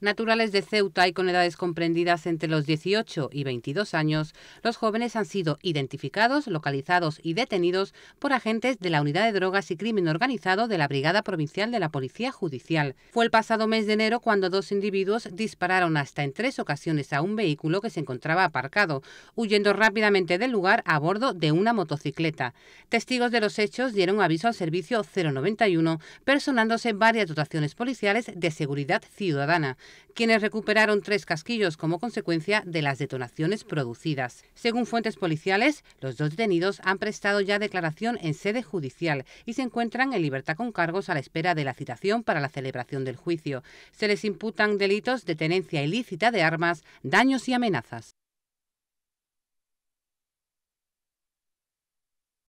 Naturales de Ceuta y con edades comprendidas entre los 18 y 22 años, los jóvenes han sido identificados, localizados y detenidos por agentes de la Unidad de Drogas y Crimen Organizado de la Brigada Provincial de la Policía Judicial. Fue el pasado mes de enero cuando dos individuos dispararon hasta en tres ocasiones a un vehículo que se encontraba aparcado, huyendo rápidamente del lugar a bordo de una motocicleta. Testigos de los hechos dieron aviso al servicio 091, personándose varias dotaciones policiales de seguridad ciudadana quienes recuperaron tres casquillos como consecuencia de las detonaciones producidas. Según fuentes policiales, los dos detenidos han prestado ya declaración en sede judicial y se encuentran en libertad con cargos a la espera de la citación para la celebración del juicio. Se les imputan delitos de tenencia ilícita de armas, daños y amenazas.